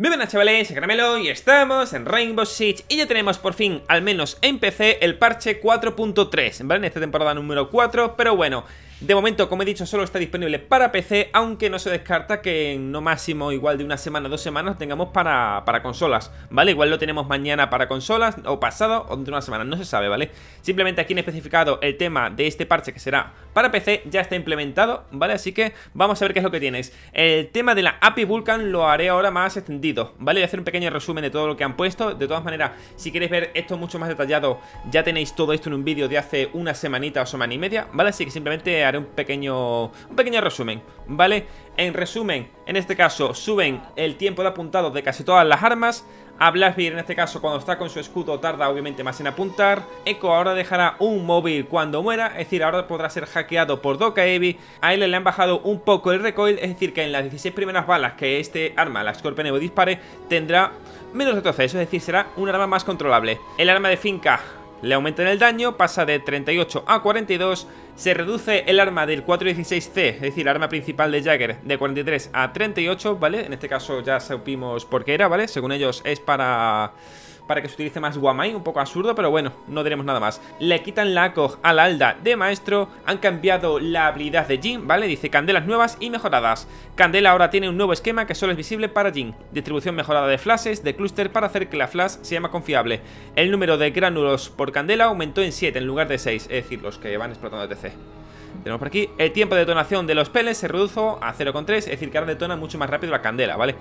Muy buenas chavales, Caramelo y estamos en Rainbow Six y ya tenemos por fin, al menos en PC, el parche 4.3, ¿vale? En esta temporada número 4, pero bueno, de momento, como he dicho, solo está disponible para PC, aunque no se descarta que en no máximo igual de una semana, dos semanas, tengamos para, consolas, ¿vale? Igual lo tenemos mañana para consolas, o pasado, o dentro de una semana, no se sabe, ¿vale? Simplemente aquí en especificado el tema de este parche que será para PC, ya está implementado, ¿vale? Así que vamos a ver qué es lo que tienes. El tema de la API Vulkan lo haré ahora más extendido, ¿vale? Voy a hacer un pequeño resumen de todo lo que han puesto. De todas maneras, si queréis ver esto mucho más detallado, ya tenéis todo esto en un vídeo de hace una semanita o semana y media, ¿vale? Así que simplemente un pequeño, un pequeño resumen, ¿vale? En resumen, en este caso suben el tiempo de apuntado de casi todas las armas, a Blackbeard en este caso cuando está con su escudo tarda obviamente más en apuntar. Echo ahora dejará un móvil cuando muera, es decir, ahora podrá ser hackeado por Doca Evi. A él le han bajado un poco el recoil, es decir, que en las 16 primeras balas que este arma, la Scorpion Evo, dispare, tendrá menos retroceso, es decir, será un arma más controlable. El arma de finca le aumentan el daño, pasa de 38 a 42, se reduce el arma del 416C, es decir, el arma principal de Jagger, de 43 a 38, ¿vale? En este caso ya supimos por qué era, ¿vale? Según ellos es para para que se utilice más Guamai, un poco absurdo, pero bueno, no diremos nada más. Le quitan la A al Alda de Maestro, han cambiado la habilidad de Jin, ¿vale? Dice candelas nuevas y mejoradas. Candela ahora tiene un nuevo esquema que solo es visible para Jin. Distribución mejorada de flashes, de clúster para hacer que la flash sea más confiable. El número de gránulos por candela aumentó en 7 en lugar de 6, es decir, los que van explotando de TC. Tenemos por aquí el tiempo de detonación de los peles se redujo a 0,3, es decir, que ahora detona mucho más rápido la candela, ¿vale?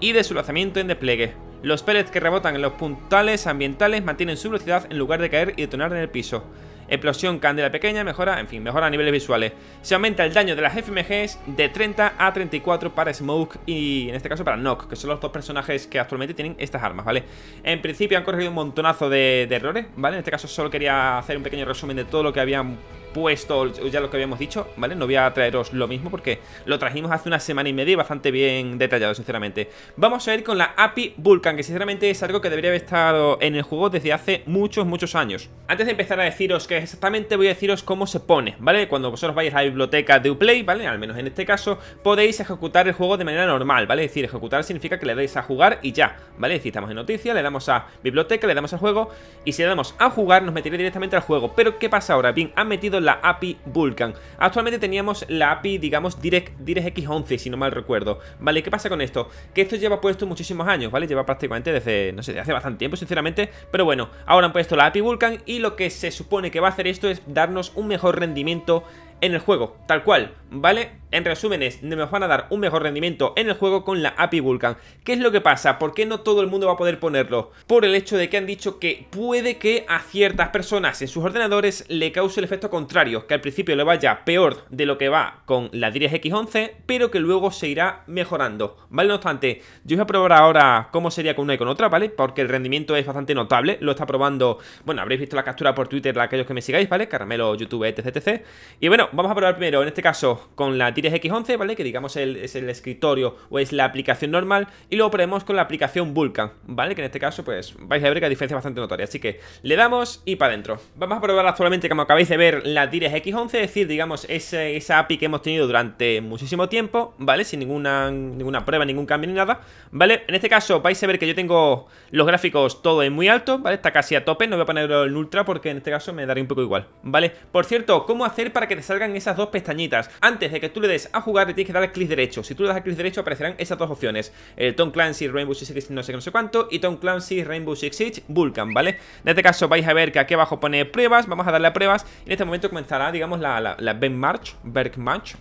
Y de su lanzamiento en despliegue. Los pellets que rebotan en los puntales ambientales mantienen su velocidad en lugar de caer y detonar en el piso. Explosión candela pequeña mejora, en fin, mejora a niveles visuales. Se aumenta el daño de las FMGs de 30 a 34 para Smoke y en este caso para Knock, que son los dos personajes que actualmente tienen estas armas, ¿vale? En principio han corregido un montonazo de, de errores, ¿vale? En este caso solo quería hacer un pequeño resumen de todo lo que habían puesto, ya lo que habíamos dicho, ¿vale? No voy a traeros lo mismo porque lo trajimos hace una semana y media y bastante bien detallado, sinceramente. Vamos a ir con la API Vulcan, que sinceramente es algo que debería haber estado en el juego desde hace muchos, muchos años. Antes de empezar a deciros que exactamente voy a deciros cómo se pone, ¿vale? Cuando vosotros vais a la biblioteca de Uplay, ¿vale? Al menos en este caso, podéis ejecutar el juego de manera normal, ¿vale? Es decir, ejecutar significa que le dais a jugar y ya, ¿vale? Es estamos en noticias, le damos a biblioteca, le damos al juego y si le damos a jugar nos meteré directamente al juego. Pero ¿qué pasa ahora? Bien, han metido la API Vulkan. Actualmente teníamos la API, digamos, Direct, DirectX 11, si no mal recuerdo. ¿Vale? ¿Qué pasa con esto? Que esto lleva puesto muchísimos años, ¿vale? Lleva prácticamente desde, no sé, desde hace bastante tiempo, sinceramente. Pero bueno, ahora han puesto la API Vulkan y lo que se supone que va a hacer esto es darnos un mejor rendimiento en el juego, tal cual, ¿vale? En resúmenes, nos van a dar un mejor rendimiento en el juego con la API Vulkan. ¿Qué es lo que pasa? ¿Por qué no todo el mundo va a poder ponerlo? Por el hecho de que han dicho que puede que a ciertas personas en sus ordenadores le cause el efecto contrario, que al principio le vaya peor de lo que va con la DirectX 11, pero que luego se irá mejorando, ¿vale? No obstante, yo voy a probar ahora cómo sería con una y con otra, ¿vale? Porque el rendimiento es bastante notable, lo está probando, bueno, habréis visto la captura por Twitter, de aquellos que me sigáis, ¿vale? Caramelo, YouTube, etc, etc. Y bueno, vamos a probar primero, en este caso, con la Tires X11, ¿vale? Que digamos es el escritorio o es la aplicación normal. Y luego probemos con la aplicación Vulkan, ¿vale? Que en este caso, pues, vais a ver que la diferencia es bastante notoria. Así que le damos y para adentro. Vamos a probar actualmente, como acabáis de ver, la Tires X11, es decir, digamos, ese, esa API que hemos tenido durante muchísimo tiempo, ¿vale? Sin ninguna, ninguna prueba, ningún cambio ni nada, ¿vale? En este caso vais a ver que yo tengo los gráficos todo en muy alto, ¿vale? Está casi a tope, no voy a ponerlo en ultra porque en este caso me daría un poco igual, ¿vale? Por cierto, ¿cómo hacer para que te salga salgan esas dos pestañitas. Antes de que tú le des a jugar, Te tienes que dar clic derecho. Si tú le das clic derecho, aparecerán esas dos opciones. El Tom Clancy, Rainbow Six Siege, no sé qué, no sé cuánto. Y Tom Clancy, Rainbow Six Siege, Vulcan, ¿vale? En este caso vais a ver que aquí abajo pone pruebas. Vamos a darle a pruebas. Y En este momento comenzará, digamos, la, la, la Benchmark,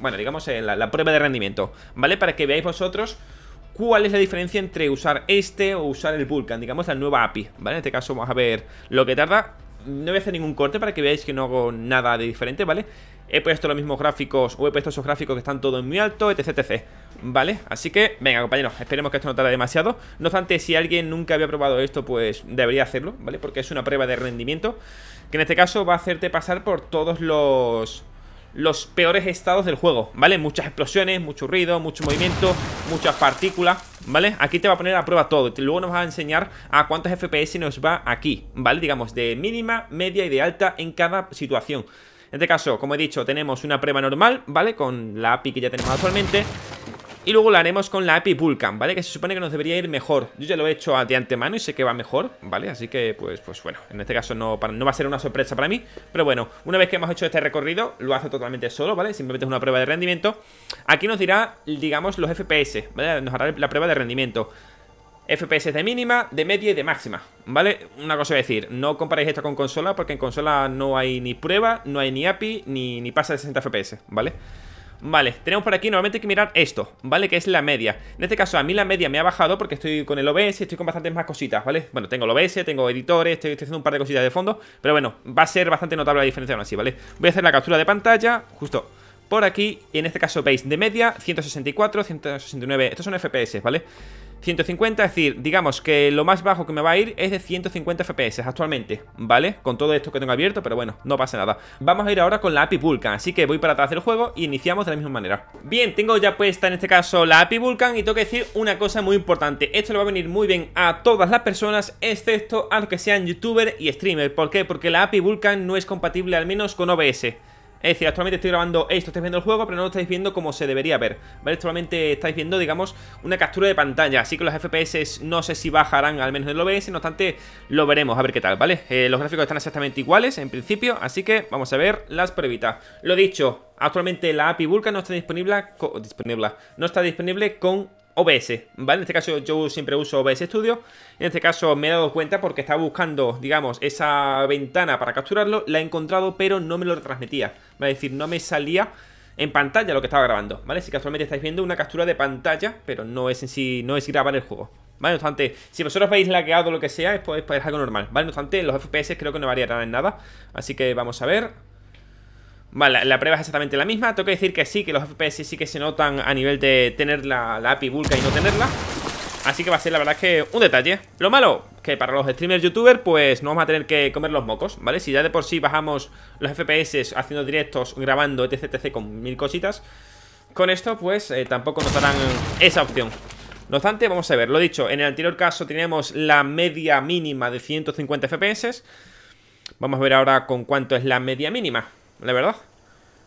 Bueno, digamos, eh, la, la prueba de rendimiento, ¿vale? Para que veáis vosotros cuál es la diferencia entre usar este o usar el Vulcan, digamos la nueva API, ¿vale? En este caso vamos a ver lo que tarda. No voy a hacer ningún corte para que veáis que no hago nada de diferente, ¿vale? he puesto los mismos gráficos o he puesto esos gráficos que están todos en muy alto, etc, etc. ¿Vale? Así que, venga, compañeros, esperemos que esto no tarde demasiado. No obstante, si alguien nunca había probado esto, pues debería hacerlo, ¿vale? Porque es una prueba de rendimiento que en este caso va a hacerte pasar por todos los los peores estados del juego, ¿vale? Muchas explosiones, mucho ruido, mucho movimiento, muchas partículas, ¿vale? Aquí te va a poner a prueba todo y luego nos va a enseñar a cuántos FPS nos va aquí, ¿vale? Digamos, de mínima, media y de alta en cada situación. En este caso, como he dicho, tenemos una prueba normal, ¿vale? Con la API que ya tenemos actualmente y luego la haremos con la API Vulkan, ¿vale? Que se supone que nos debería ir mejor Yo ya lo he hecho de antemano y sé que va mejor, ¿vale? Así que, pues, pues bueno, en este caso no, no va a ser una sorpresa para mí Pero bueno, una vez que hemos hecho este recorrido, lo hace totalmente solo, ¿vale? Simplemente es una prueba de rendimiento Aquí nos dirá, digamos, los FPS, ¿vale? Nos hará la prueba de rendimiento FPS de mínima, de media y de máxima, ¿vale? Una cosa voy a decir, no comparéis esto con consola porque en consola no hay ni prueba, no hay ni API, ni, pasa de 60 FPS, ¿vale? Vale, tenemos por aquí, normalmente que mirar esto, ¿vale? Que es la media. En este caso, a mí la media me ha bajado porque estoy con el OBS, estoy con bastantes más cositas, ¿vale? Bueno, tengo el OBS, tengo editores, estoy, haciendo un par de cositas de fondo, pero bueno, va a ser bastante notable la diferencia aún así, ¿vale? Voy a hacer la captura de pantalla, justo por aquí, y en este caso veis de media, 164, 169, estos son FPS, ¿vale? vale 150, es decir, digamos que lo más bajo que me va a ir es de 150 FPS actualmente, ¿vale? Con todo esto que tengo abierto, pero bueno, no pasa nada. Vamos a ir ahora con la API Vulkan, así que voy para atrás del juego y iniciamos de la misma manera. Bien, tengo ya puesta en este caso la API Vulkan y tengo que decir una cosa muy importante. Esto le va a venir muy bien a todas las personas, excepto a los que sean youtuber y streamer. ¿Por qué? Porque la API Vulkan no es compatible al menos con OBS. Es decir, actualmente estoy grabando esto, estáis viendo el juego, pero no lo estáis viendo como se debería ver, ¿vale? Actualmente estáis viendo, digamos, una captura de pantalla, así que los FPS no sé si bajarán al menos en el OBS, no obstante, lo veremos, a ver qué tal, ¿vale? Eh, los gráficos están exactamente iguales en principio, así que vamos a ver las pruebitas. Lo dicho, actualmente la API Vulkan no está disponible, disponible, no está disponible con OBS, ¿vale? En este caso yo siempre uso OBS Studio. En este caso me he dado cuenta porque estaba buscando, digamos, esa ventana para capturarlo. La he encontrado, pero no me lo retransmitía. ¿vale? Es decir, no me salía en pantalla lo que estaba grabando, ¿vale? Si que actualmente estáis viendo una captura de pantalla, pero no es en sí, no es grabar el juego. ¿Vale? No obstante, si vosotros veis lagueado lo que sea, es, pues, es algo normal, ¿vale? No obstante, los FPS creo que no variarán en nada. Así que vamos a ver. Vale, la, prueba es exactamente la misma Tengo que decir que sí, que los FPS sí que se notan a nivel de tener la, la API vulca y no tenerla Así que va a ser la verdad que un detalle Lo malo, que para los streamers youtubers pues no vamos a tener que comer los mocos, ¿vale? Si ya de por sí bajamos los FPS haciendo directos, grabando, etc, etc con mil cositas Con esto pues eh, tampoco nos darán esa opción no obstante, vamos a ver, lo dicho, en el anterior caso teníamos la media mínima de 150 FPS Vamos a ver ahora con cuánto es la media mínima la verdad.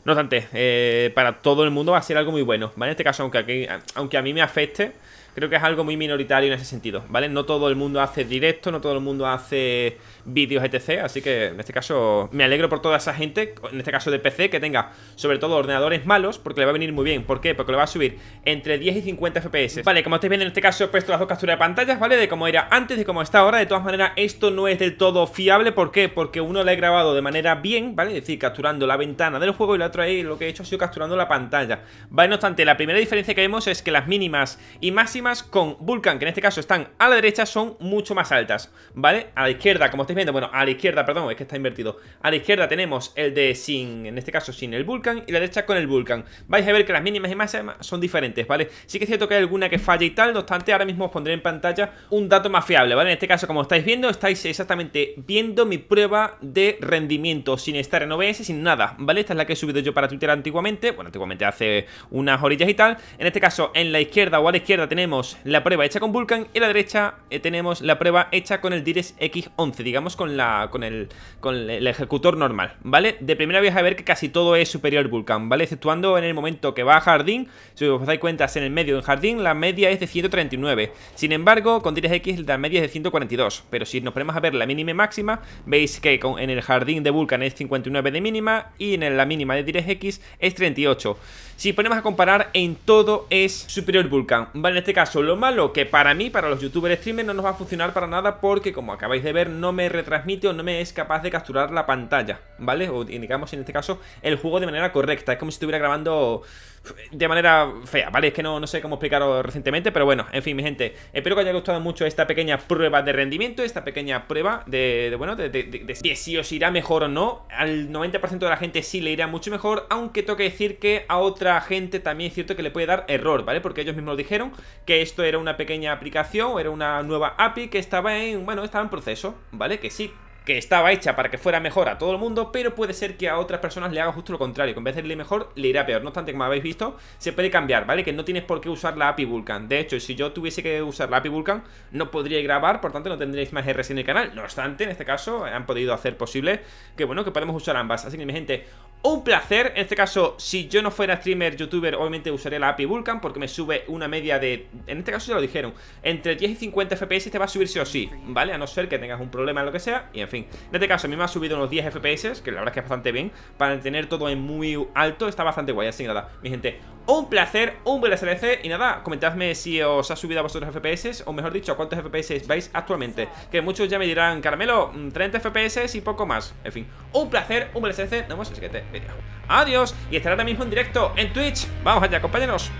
No obstante, eh, para todo el mundo va a ser algo muy bueno, En este caso, aunque, aunque a mí me afecte, Creo que es algo muy minoritario en ese sentido, ¿vale? No todo el mundo hace directo, no todo el mundo hace vídeos, etc. Así que en este caso me alegro por toda esa gente, en este caso de PC, que tenga sobre todo ordenadores malos, porque le va a venir muy bien. ¿Por qué? Porque le va a subir entre 10 y 50 FPS. Vale, como estáis viendo en este caso he puesto las dos capturas de pantallas, ¿vale? De cómo era antes, y cómo está ahora. De todas maneras, esto no es del todo fiable. ¿Por qué? Porque uno la he grabado de manera bien, ¿vale? Es decir, capturando la ventana del juego y la otra ahí lo que he hecho ha sido capturando la pantalla. Vale, no obstante, la primera diferencia que vemos es que las mínimas y máximas con Vulcan, que en este caso están a la derecha, son mucho más altas, ¿vale? A la izquierda, como estáis viendo, bueno, a la izquierda, perdón, es que está invertido. A la izquierda tenemos el de sin, en este caso sin el Vulcan, y la derecha con el Vulcan. Vais a ver que las mínimas y máximas son diferentes, ¿vale? Sí que es cierto que hay alguna que falla y tal, no obstante, ahora mismo os pondré en pantalla un dato más fiable, ¿vale? En este caso, como estáis viendo, estáis exactamente viendo mi prueba de rendimiento, sin estar en OBS, sin nada, ¿vale? Esta es la que he subido yo para Twitter antiguamente, bueno, antiguamente hace unas orillas y tal. En este caso, en la izquierda o a la izquierda tenemos la prueba hecha con Vulkan y a la derecha eh, tenemos la prueba hecha con el DirectX X11, digamos con, la, con, el, con el ejecutor normal, ¿vale? De primera vez a ver que casi todo es superior Vulkan, ¿vale? Exceptuando en el momento que va a Jardín, si os dais cuenta en el medio en Jardín, la media es de 139. Sin embargo, con DirectX X la media es de 142, pero si nos ponemos a ver la mínima y máxima, veis que en el Jardín de Vulkan es 59 de mínima y en la mínima de DirectX X es 38. Si ponemos a comparar, en todo es superior Vulcan, Vale, en este caso, lo malo que para mí, para los youtubers streamers, no nos va a funcionar para nada porque, como acabáis de ver, no me retransmite o no me es capaz de capturar la pantalla, ¿vale? O digamos, en este caso, el juego de manera correcta. Es como si estuviera grabando eh, de manera fea, ¿vale? Es que no, no sé cómo explicaros recientemente, pero bueno, en fin, mi gente, espero que os haya gustado mucho esta pequeña prueba de rendimiento, esta pequeña prueba de, bueno, de, si os irá mejor o no. Al 90% de la gente sí le irá mucho mejor, aunque tengo que decir que a otra gente también es cierto que le puede dar error, ¿vale? Porque ellos mismos dijeron que esto era una pequeña aplicación, era una nueva API que estaba en, bueno, estaba en proceso, ¿vale? Que sí, que estaba hecha para que fuera mejor a todo el mundo, pero puede ser que a otras personas le haga justo lo contrario, que en vez de irle mejor, le irá peor. No obstante, como habéis visto, se puede cambiar, ¿vale? Que no tienes por qué usar la API Vulkan. De hecho, si yo tuviese que usar la API Vulkan, no podría grabar, por tanto no tendréis más RS en el canal. No obstante, en este caso, han podido hacer posible que, bueno, que podemos usar ambas. Así que, mi gente, un placer. En este caso, si yo no fuera streamer, youtuber, obviamente usaría la API Vulcan porque me sube una media de... En este caso ya lo dijeron, entre 10 y 50 FPS te va a subir sí o sí, ¿vale? A no ser que tengas un problema o lo que sea, y en fin. En este caso, a mí me ha subido unos 10 FPS, que la verdad es que es bastante bien. Para tener todo en muy alto, está bastante guay. Así que nada, mi gente, un placer, un buen SLC y nada, comentadme si os ha subido a vosotros FPS o mejor dicho, cuántos FPS vais actualmente que muchos ya me dirán, Caramelo, 30 mm, FPS y poco más en fin, un placer, un buen SLC, nos vemos en el siguiente Adiós y estará ahora mismo en directo en Twitch. Vamos allá, acompáñenos